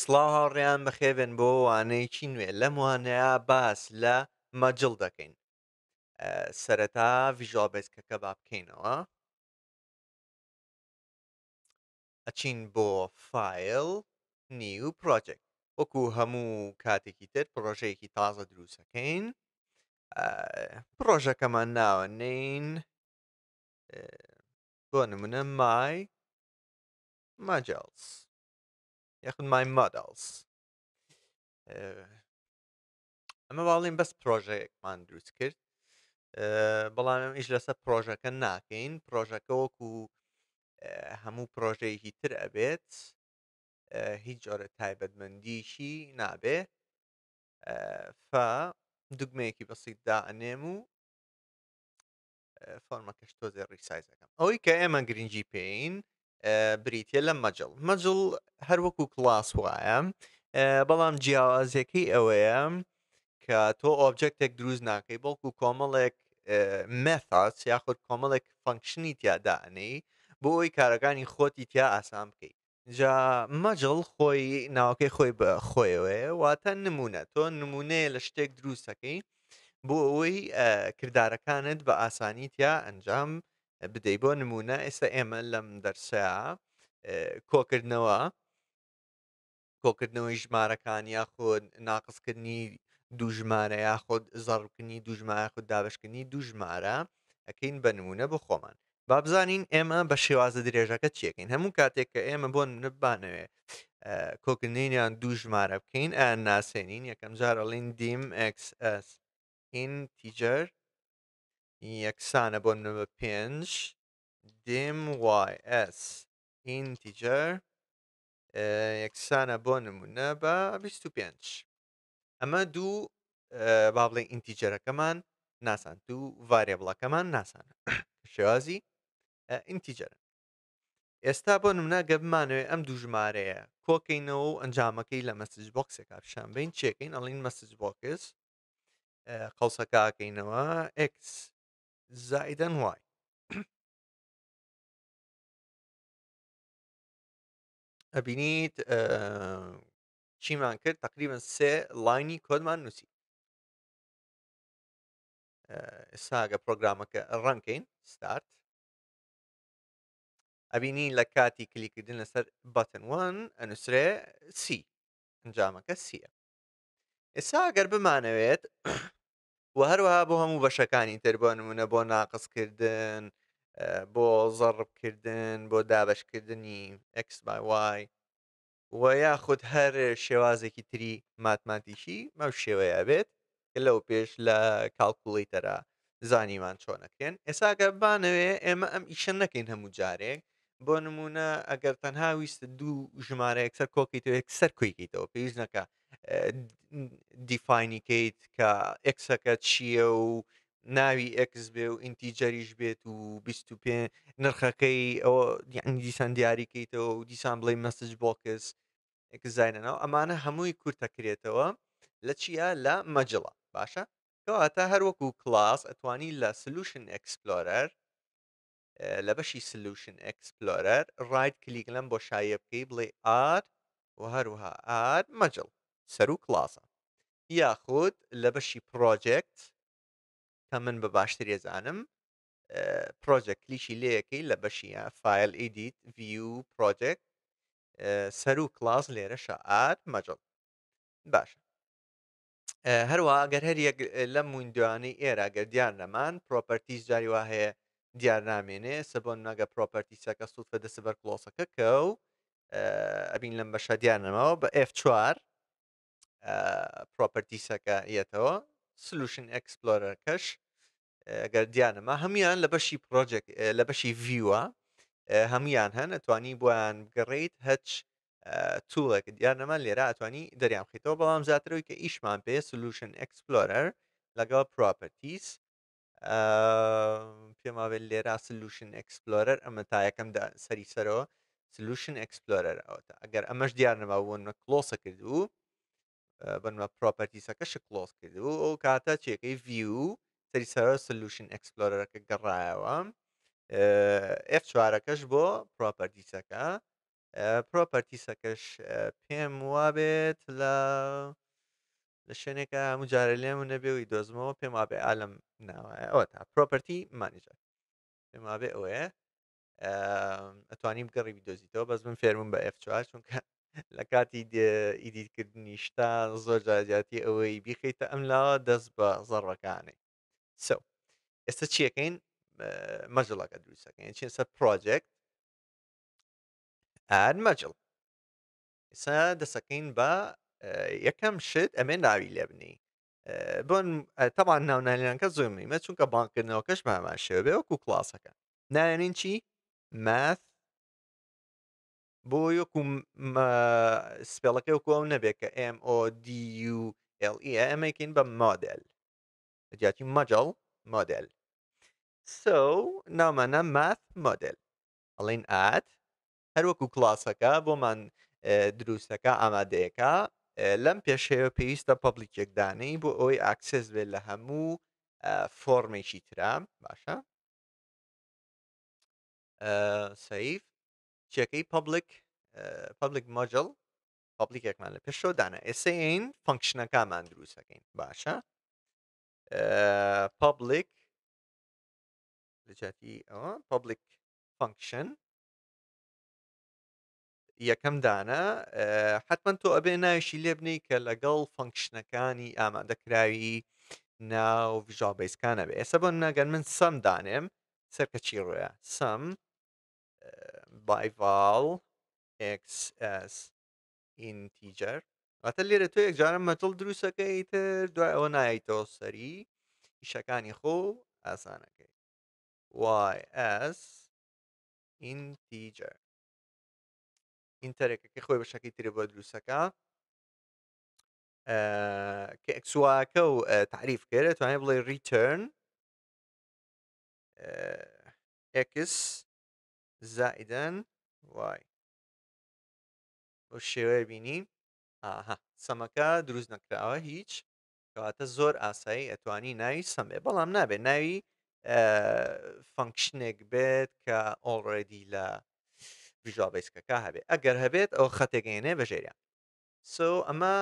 سڵاو هاڕیان بەخێوێن بۆ وانەیەکی نوێ لەم وانەیە باس لە مەجل دەکەین سەرەتا ڤژال بێسکەکە با بکەینەوە ئەچین بۆ فیل نیو پرۆجێک وەکو هەموو کاتێکی تر پرۆژەیەکی تازە دروستەکەین پرۆژەکەمان ناوە نین بۆ نمونە مای ماجلس یخن مای ماداڵس ئەمە باڵین بەس پرۆژەیەکمان دروست کرد بەڵام ئەم ئیش لەسەر پرۆژەکە ناکەین پرۆژەکە وەکو هەموو پرۆژەیەکی تر ئەبێت هیچ جۆرە تایبەتمەندیشی نابێ ف دوگمەیەکی بەسیت دائنێم و فۆرمەکەش تۆزێ ڕیسایزەکەم ئەوەی کە ئێمە گرنگجی پێین بریتە لە مەجل مەجل هەروەکو کلاس وایە بەڵام جیاوازەکەی ئەوەیە کە تۆ ئۆبجێکتێک دروست ناکەی بەڵکو کۆمەڵێک مەفاس یاخود کۆمەڵێک فەنکشنی تیادانەی بۆ ئەوی کارەکانی خۆتی تیا ئاسان بکەیت جا مەجل خۆی ناوەکەی خۆی بە خۆیەوەی واتە نمونە تۆ نمونەیە لە شتێک دروستەکەی بۆ ئەوەی کردارەکانت بە ئاسانی تیا ئەنجام بدەیت بۆ نمونە ئێستا ئێمە لەم دەرسە کۆکردنەوە کۆکردنەوەی ژمارەکان یاخۆد ناقصکردنی دوو ژمارە یاخۆد زەڕکننی دوو ژمارە خود دابشکردنی دوو ژمارە ئەەکەین بە نمونە بۆ خۆمان بابزانین ئێمە بە شێوازە درێژەکە چیەکەین هەموو کاتێک کە ئێمە بۆ نبانەوێ کۆکردنیان دوو ژمارە بکەین ئە ناسێنین یەکەم جارەڵین دیم ئەکس این تیجر یەکسانە بۆ نمە پێنج دم وایS ئینتیجەر یەکسانە بۆ نمونە بە 25 ئەمە دوو با بڵێ ئینتیجەرەکەمان ناسان دوو ڤارێبڵەکەمان ناسانە شێوازی ئینتیجەرە ئێستا بۆ نمونە گەبمانەوێ ئەم دوو ژمارەیە کۆکەینەوە و ئەنجامەکەی لە مەسج بۆکسێک کاپشان بین چێکین ئەڵین مەسج بۆکس قەوسەکەکەینەوە X زائدەن وای ئەبینیت چیمان کرد تقریبن سێ لاینی کۆدمان نووسی ئێستاگە پرۆگرامەکە ڕەنکەین ستارت ئەبینی لە کاتی کلیکردن لەسەر بەتنوان ئەنووسرێ سی ئەنجامەکە سیە ئێستا ئەگەر بمانەوێت و هەروەها بۆ هەموو بەشەکانی تربانمونە بۆ ناقصکردن بۆ زەڕبکردن بۆ دابشکردنی XY و یاخود هەر شێوازێکی تری ماتماتیشی مەو شێوەیە بێت کە لەو پێش لە کاڵکوڵیتەرە زانیمان چۆنەکەن ئێساگە بانەوێ ئێمە ئەم ئیشە نەکەین هەموو جارێک بۆ نمونە ئەگەر تەنها ویست دوو ژمارەیەک سەر کۆکەیتەوە سەر کویکەیتەوە پێویست نەکە دیفاینیکیت کە ئەکسەکە چییە و ناوی ئەکس بێ و ئینتیجەریش بێت و 25 نرخەکەی ئەوە دیسان دیاریکەیتەوە و دیسان بڵێ مەسج بۆکس زانەوە ئەمانە هەمووی کورتەکرێتەوە لە چیە لە مەجڵە باشە کەواتە هەروەکو کلاس ئەتوانی لە سلوشن ئەکسپلۆرەر لە بەشی سلوشن ئەکسپلۆرەر ڕایت کلیک لەم بۆ شایە بکەی بڵێ ئار و هەروها ئار مەجڵ سەر و کلاسە یاخود لە بەشی پرۆجێکت کە من بە باشتر ێزانم پرۆژێکلیشی لەیەکەی لە بەشی فیل ئیدیت ویو پرۆجێک سەر و کلاس لێرە شعات مەجڵ باشە هەروە ئەگەر هەر یەک لە موندوانی ئێرە گەر دیار نەمان پرۆپەرتیز جاری وا هەیە دیار نامێنێ سەبن ناگە پرۆپەرتیسەکە سوود بەدەسە بەر کلۆسەکە کە و ئەبین لەم بەشە دیانەمەوە بە F4 پرۆپەرتیسەکە یەتەوە سلوشن ئەکسپلۆرەکەش ئەگەر دیانەما هەمان لە بەشی پرۆژێک لە بەشی ڤیوە هەمان هەن ئەتوانی بۆیان گەڕیت هەچ توڵێک دیانەمە لێرە ئەتوانی دەریان خیتەوە بەڵام زیاترەوەی کە ئیشمان پێ سلوشن ئەکسپلۆرەر لەگەڵ پرۆپەرتیس پێماوێت لێرا سلوشن ئەکسپلۆرەر ئەمە تا یەکەم سەری سەرەوە سلوشن ئەکسپلۆرەر ئەوتە ئەگەر ئەمەش دیارنەما بوون کلۆسە کردو بنمە پرۆپەرتیسەکەش کلۆس کرد و ئەو کاتە چێکەی ڤیو سەری سەر سلوشن ئەکسپلۆرەکە گەڕایەوە ئف چوارەکەش بۆ پرۆپەرتیسەکە پرۆپەرتیسەکەش پێم وابێت لە لە شوێنێکە مجارە لێم و نەبێەوەی دۆزمەوە پێم وابێ ئالم ناوایە ئەوە تا پرۆپەرتی مانیجر پێم وابێ ئەوەیە ئەتوانیم گەڕی دۆزیتەوە بەس من فێرمم بە ئف چوار چونکە لە کاتی ئیدیتکردنی شتا زۆر جاجاتی ئەوەی بیخیتە ئەم لاوە دەست بە زەڕەکانی سو ئێستا چیەکەین مەجلڵەکە دروستەکەین چین سەر پرۆجێکت ئەر مەجل ئێستا دەسەکەین بە یەکەم شت ئەمێ ناوی لێبنی بۆن تەوان ناونالیانکە زۆرمیمە چونکە بانکردنەوەکەش ماماشێ بێ وەکو کلاسەکە نایەنین چی ماث بۆ یەکو سپێڵەکە وکو ئەو نەبێت کە MODULEMەکەین بە مادل جاتی مەجڵ مادل سو نامانە ماث مادل ئەڵین ئات هەروەکو کلاسەکە بۆمان دروستەکە ئامادەیەەکە لەم پێشەوە پێویستە پبلیکێکدانەی بۆ ئەوی ئاکسس بێت لە هەموو فۆرمێکی ترام باشە سەیف کێەکەی پبلک پبلک مۆجل پبلیکێکمان لە پێشۆدانە ئێسین فنکشنەکەمان دروستەکەین باشە پبلک لەجاتی ئەوە پبلک فنکشن یەکەم دانا حتمما تۆ ئەبێ ناویشی لێبنی کە لەگەڵ فنکشنەکانی ئامادەکراوی ناو ژابیسکانە بێ ئێستا بۆ ناگەن من سەم دانێم سەرکە چی ڕۆە سەم by x xs integer واتە لێرە تۆ یەکجارە مەتڵ دروستەکەیتر دوای ئەوە نایتەوە خو ئیشەکانی كي y ys integer خوي بشاكي بەشەکەی بو دروسا كا كي ئەکسواکە و آه، تعريف كيرت وعني بلاي return آه، x زائدن وای بۆ شێوەیە بینی ئاها سەمەکە دروست نەکراوە هیچ کەواتە زۆر ئاسایی ئەتوانی ناوی سەمێ بەڵام نابێت ناوی فەنکشنێک بێت کە ئۆڕێدی لە ژابیسکەکە هەبێت ئەگەر هەبێت ئەو خەتێگەێنێ بەژێریان سۆ ئەمە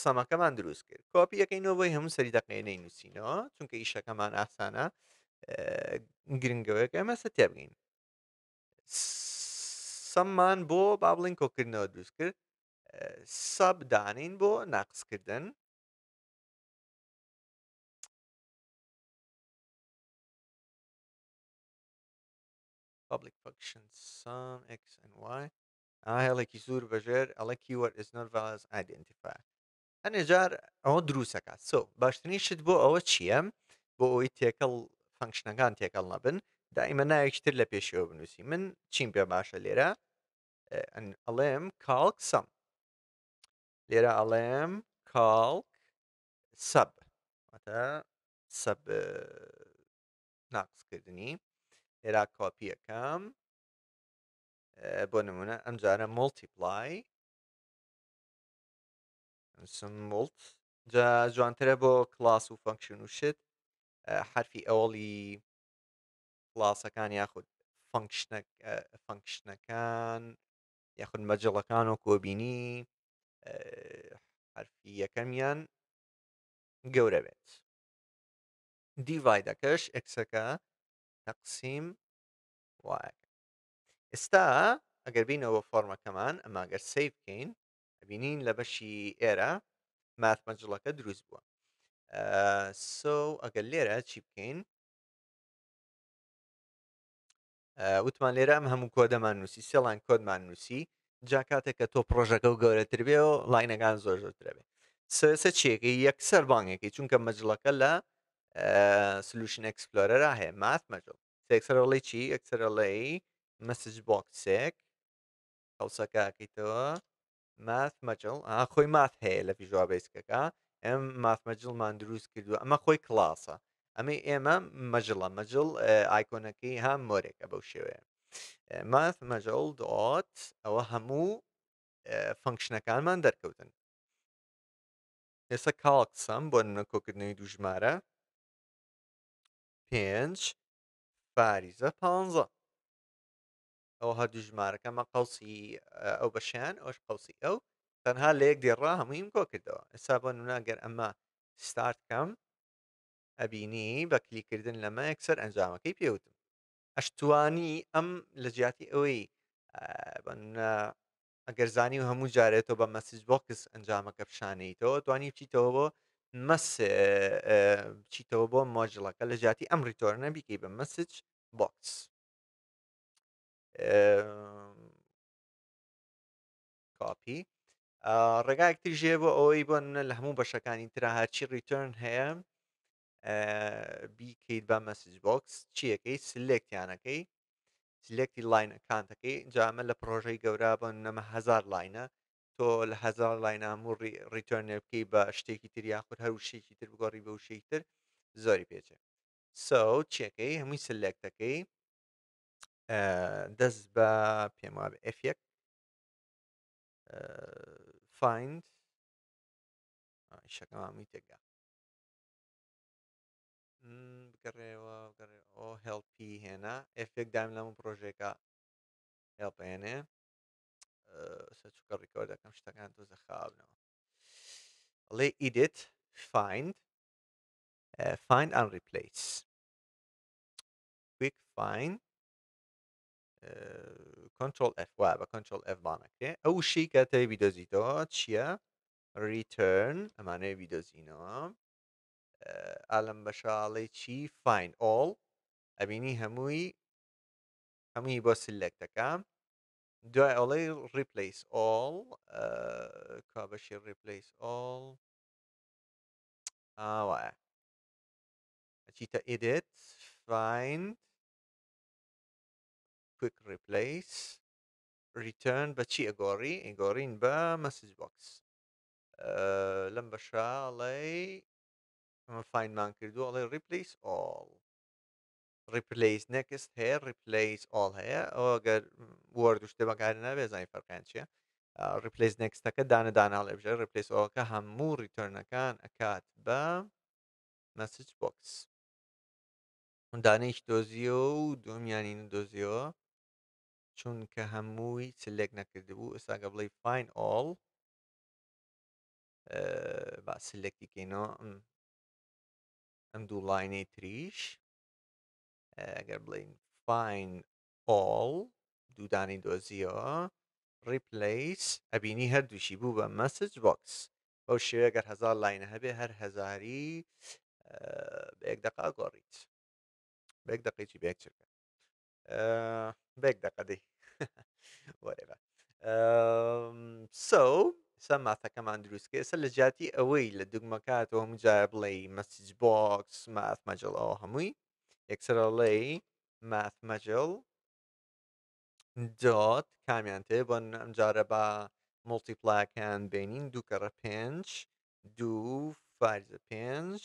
سەمەکەمان دروست کرد کۆپی یەکەینەوەی هەموو سەری دەقێنەی نووسینەوە چونکە ئیشەکەمان ئاسانە گرنگەوەیەکە ئەمە سە تێبگەین سەممان بۆ با بڵین کۆکردنەوە دروست کرد سەب دانین بۆ ناقسکردن public functions sum x and y هێڵێکی زور بەژێر ئەڵکی وەر is not valid as identifier ئەنێجار ئەوە دروستەکە سۆ باشترین شت بۆ ئەوە چییە بۆ ئەوی تێکەڵ فەنکشنەکان تێکەڵ نەبن دائیمە نایەکتر لە پێشەوە بنووسی من چیم پێ باشە لێرە ئەڵێم کاڵک سەم لێرە ئەڵێم کاڵک سەب سەب ناقسکردنی لێرا کۆپیەکەم بۆ نمونە ئەمجارە مڵتیپلای مڵت جوانترە بۆ کلاس و فەنکشن و شت حرفی ئەوڵی کلاسەکان یاخود فنکشنەکان یاخود مەجلەکان و کۆبینی حرفی یەکەمیان گەورە بێت دیڤایدەکەش ئەکسەکە تەقسیم وایەکە ئێستا ئەگەر بینەوە فۆرمەکەمان ئەماگەر سی بکەین بینین لە بەشی ئێرە ماثمەجلەکە دروست بووە سۆ ئەگەر لێرە چی بکەین وتمان لێرە ئەم هەموو کۆدەمان نووسی سێڵان کۆدمان نووسی جا کاتێک کە تۆ پرۆژەکە و گەورەتربێ و لاینەکان زۆر زۆرترەبێ سەسە چێکی یەکسەر بانگێکی چونکە مەجلەکە لە سلوشن ئەکسپلۆرەرا هەیە مات مەجل سێکسەرڵی چی ئەکسەرڵی مەسج بۆکسێک قوسەکەکەیتەوە مات مەجل خۆی مات هەیە لە پیژوا بیسکەکە ئەم مافمەجلمان دروست کردووە ئەمە خۆی کلاسە ئەمە ئێمە مەجلڵە مەجل ئایکۆنەکەی هەم مۆرێکە بەو شێوەیە ماث مەجل دۆت ئەوە هەموو فنکشنەکانمان دەرکەوتن ئێستا کاڵکسم بۆ نەکۆکردنەوەی دوژمارە پێنج فاریزە پ ئەوها دوژمارەکەمە قوسی ئەو بەشیان ئەوش قوسی ئەو تەنها لەیەک دێڕا هەموویم کۆ کردەوە ئێستا بۆ نوناگەر ئەمە ستارتکەم ئەبینی بە کلیکردن لەمە یەکسەر ئەنجامەکەی پێوتم ئەشتوانی ئەم لە جیاتی ئەوەی ئەگەر زانی و هەموو جارێتەوە بە مەسیج بۆکس ئەنجامەکە پیشانیتەوە توانی بچیتەوە بۆ مەس بچیتەوە بۆ مۆجلەکە لە جیاتی ئەم ریتۆر نەبیکەی بە مەسج بۆکس کاپی ڕێگایەک تریژێ بۆ ئەوەی بۆن لە هەموو بەشەکانی ترا هەرچی ریتۆرن هەیە بیکەیت بە مەسج بۆکس چیەکەی سلێکیانەکەی سلێکی لاین ئەکانتەکەی جامە لە پرۆژەی گەورە بن نەمەهزار لاینە تۆ لە هزار لاینە هەموو ریتۆرنێ بکەی بە شتێکی تر یاخود هەرو شێکی تر بگۆڕی بە و شێکتر زۆری پێچێت سە چیەکەی هەمووی سلێکتەکەی دەست بە پێم وابێ ئەفەک فیند شەکەمامی تێکدا بگەڕێەوە ئۆ هێڵپی هێنا ئفێک دام لەم پرۆژێکە هێڵپێنێ سە چکە ڕیکۆ دەکەم شتەکان تۆ زەخابنەوە ئەڵێ ئیدت فیند فیند ئەن ریپلیس کویک فیند کنترل F وا بە کنترل F بانەکرێ ئەو شی کە تەوی بیدۆزیتەوە چییە ریترن ئەمانەیە بیدۆزینەوە ئالەم بەشاڵی چی فین ئۆڵ ئەبینی هەمووی هەمووی بۆ سلێک دەکەم دوای ئەڵی ریپلیس ئۆڵ کا بەشی ریپلیس ئۆڵ ئاوە ئەچیتە ئیدت فین کویک ریپلیس ریترن بە چی ئەگۆڕی ئەگۆڕین بە مەسیج بۆکس لەم بەشاڵی فاینمان کردو ئەڵێ ریپلیس ئۆڵ ریپلیس نەکست هەیە ریپلیس ئۆڵ هەیە ئەوەگەر وەردو شتە بەکار نابێ زانانی فەرقیان چیە ریپلیس نەکستەکە دانە داناڵێ بژێ ریپلیس ئەوەکە هەموو ریتۆرنەکان ئەکات بە مەسج بۆکس دانەیش دۆزیۆ و دومیانی دۆزیەوە چونکە هەمووی سلێک نەکردبوو ئێستاگە بڵی فین ئۆڵ با سلێکی کەینەوە and do line تریش اگر اگر find all دودانی replace ریپلیس ئەبینی هەردووشی بوو بە مەسج بۆکس بەو شێوە اگر هزار لاینە هەبێ هەر هەزاری بێک دقا یک بێک دقیی بێک whatever um, so سەماثەکەمان دروستکە ئێستا لە جیاتی ئەوەی لە دوگمەکاتەوە مجار بڵێ مەسیج بۆکس ماث مەجل ئەوە هەمووی یەکسەرڵێ ماث مەجل دۆت کامیان تێ بۆن با بە مڵتیپلاکان بینین دووکەڕە پێنج دو فارزە پێنج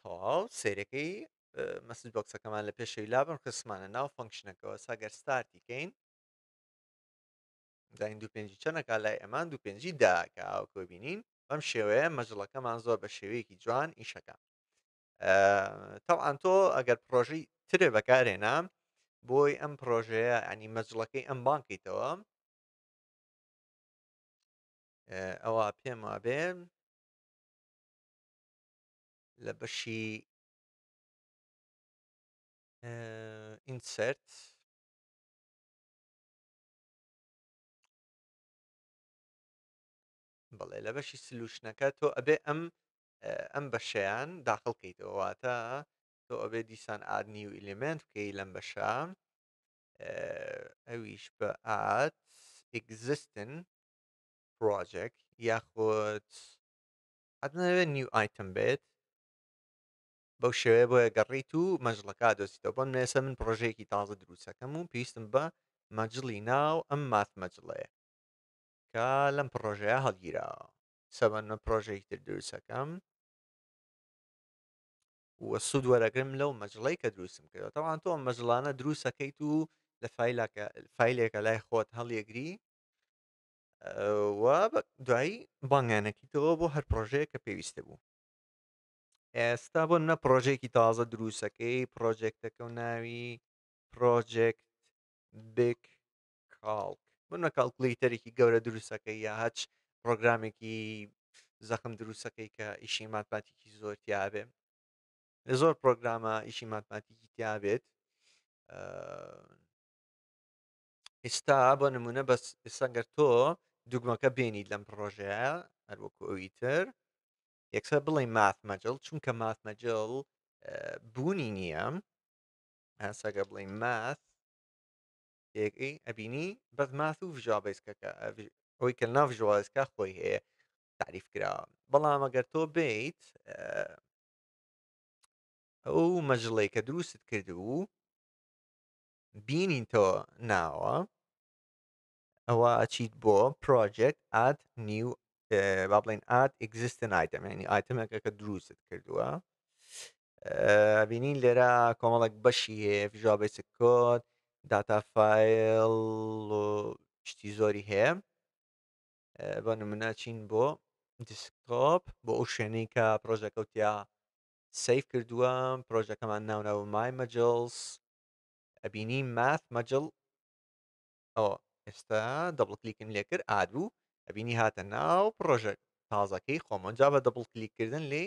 تاڵ سیرەکەی مەسیج بۆکسەکەمان لە پێشەی لابن قسمانە ناو فنکشنەکەەوە ساگەر ستارتیکەین داین دو پێنجی چەنەکە لای ئەمان دو پێنجی داکە ئاوکۆ بینین بەم شێوەیە مەجلەکەمان زۆر بە شێوەیەکی جوان ئیشەکە تاوان تۆ ئەگەر پرۆژەی ترێ بەکارێنام بۆی ئەم پرۆژەیە ئەنی مەجلەکەی ئەم بانکیتەوە ئەوە پێم وابێ لە بەشی ئینسرت بڵێ لە بەشی سلوشنەکە تۆ ئەبێ ئەم ئەم بەشیان داخڵکەیتەوەواتە تۆ ئەبێ دیسان ئادنی و ئیلمنت بکەی لەم بەشە ئەویش بە ئات ئگزستن پرۆژێک یاخود ئەدنەوێ نیو ئایتم بێت بەو شێوێ بۆیە گەڕیت و مەژڵەکە دۆستیتەوە بۆن نێسە من پرۆژێکی تازە دروستەکەم و پێویستم بە مەجلی ناو ئەم مات مەجلەیە پرۆژەکە لەم پرۆژەیە هەڵگیرا سەبەنمە پرۆژێکی تر دروستەکەم وە سوود وەرەگرم لەو مەجلڵی کە دروستم کردەوە تاوان تۆ مەجلانە دروستەکەیت و لە فیلێکە لای خۆت هەڵیەگری دوایی بانگانەکی تەوە بۆ هەر پرۆژەیە کە پێویستە بوو ئێستا بۆ نە پرۆژێکی تازە دروستەکەی پرۆژێکتەکە و ناوی پرۆژێکت بک کاڵ بنە کاڵکلیتەرێکی گەورە دروستەکەی یا هەچ پرۆگرامێکی زەخم دروستەکەی کە ئیشی ماتماتیکی زۆرتیابێ لە زۆر پرۆگرامە ئیشی ماتماتیکی تیابێت ئێستا بۆ نمونە بە ئێستاگەر تۆ دوگمەکە بینیت لەم پرۆژەیە هەروەکو ئەوی تر یەکسەر بڵێ ماتمەجل چونکە ماتمەجل بوونی نییە هەسەگە بڵێ مات ئەبینی بەس ماس و ژابیسکەکە ئەوی کە ناو ژوازکە خۆی هەیە تعریف کرا بەڵام ئەگەر تۆ بیت ئەو مەژڵی کە دروست کردو بینی تۆ ناوە ئەوە ئەچیت بۆ پرۆجێکت ئات نیو با بڵێن ئات ئگزیستن ئایتەمێنی ئایتەمەکە کە دروست کردووە بینین لێرە کۆمەڵک بەشی هەیە ژابێت کۆت داتافایل شتی زۆری هەیە بە نموناچین بۆ دیسکۆپ بۆ ئەو شوێنەی کە پرۆژەکەوتیا سیف کردووە پرۆژەکەمان ناوناو مای مەجلس ئەبینی ماف مەجل ئەو ئێستا دەبڵ کلیکن لێ کرد ئادوو ئەبینی هاتە ناو پرۆژە تازەکەی خۆمەجا بە دەبڵ کلیککردن لێ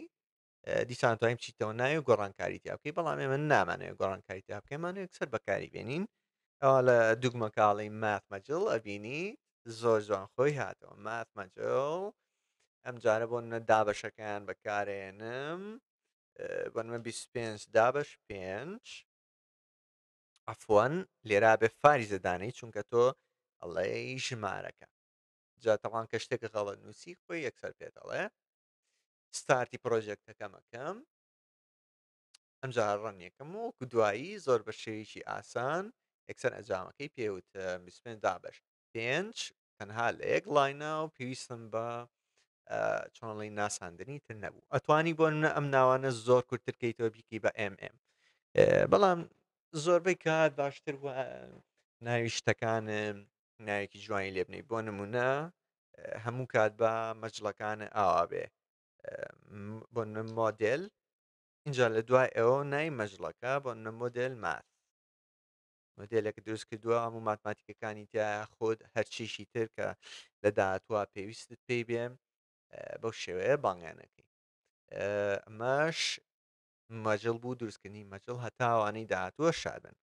دیسان توانیم چیتەوە ناوی گۆڕانکاری تیا بکەی بەڵام ئێمە نامانەوە گۆڕانکاری تیا بکەمانە یەکسەر بەکاری بێنین ئەو لە دوگمە کاڵی مافمەجل ئەبینی زۆر جوان خۆی هاتەوە مافمەجل ئەم جارە بۆ نە دابەشەکان بەکارێنم بەمە 25 دابش پێنج ئەفۆن لێرا بێ فاری زدانەی چونکە تۆ ئەڵێ ژمارەکە جاتەوان کە شتێک غەڵە نووسی خۆی یەکسەر پێێت ئەڵێ ستارتی پرۆژێکتەکەمەکەم ئەمجار ڕەنیەکەم و کودوایی زۆر بەشێویکی ئاسان ئەکسەر ئەنجامەکەی پێوت بسمێن دابش پێنج تەنها لە یەک لاینە و پێویستم بە چۆنڵی ناساندنی تر نەبوو ئەتوانی بۆ منە ئەم ناوانە زۆر کورتترکەیتەوە بیکی بە MM بەڵام زۆربەی کات باشتر ناوی شتەکانم ناوێکی جوانی لێبنی بۆ نمونە هەموو کات بە مەجلەکانە ئاوا بێ بۆ مۆدل اینجا لە دوای ئەوە نای مەجلەکە بۆ نە مۆدل مات مدلێک دروست کردووە ئەموو ماتماتیکەکانی تیا خۆت هەرچیشی تر کە لە داهاتوە پێویستت پێی بێم بەو شێوەیە بانگیانەکەی ئەمەش مەجل بوو دروستکردنی مەجل هەتاوانەی داهاتوە شادن